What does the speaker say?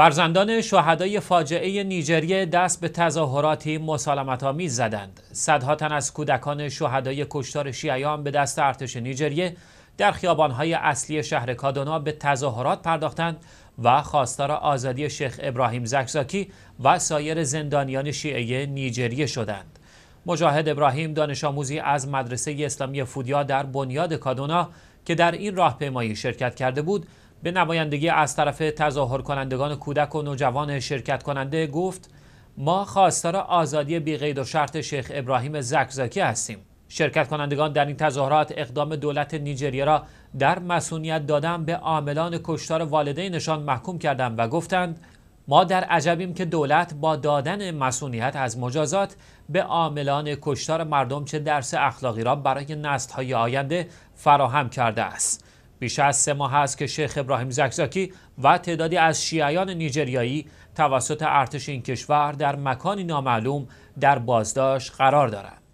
فرزندان شهدای فاجعه نیجریه دست به تظاهراتی مسالمت آمیز زدند. صدها تن از کودکان شهدای کشتار شیعیان به دست ارتش نیجریه در خیابانهای اصلی شهر کادونا به تظاهرات پرداختند و خواستار آزادی شیخ ابراهیم زکزاکی و سایر زندانیان شیعه نیجریه شدند. مجاهد ابراهیم دانش آموزی از مدرسه اسلامی فودیا در بنیاد کادونا که در این راهپیمایی شرکت کرده بود به نمایندگی از طرف تظاهر کنندگان کودک و نوجوان شرکت کننده گفت ما خواستار آزادی بی و شرط شیخ ابراهیم زکزکی هستیم شرکت کنندگان در این تظاهرات اقدام دولت نیجریه را در مسئولیت دادن به عاملان کشتار والدینشان محکوم کردند و گفتند ما در عجبیم که دولت با دادن مسئولیت از مجازات به عاملان کشتار مردم چه درس اخلاقی را برای نسل‌های آینده فراهم کرده است بیش از سه ماه است که شیخ ابراهیم زکزاکی و تعدادی از شیعیان نیجریایی توسط ارتش این کشور در مکانی نامعلوم در بازداشت قرار دارند.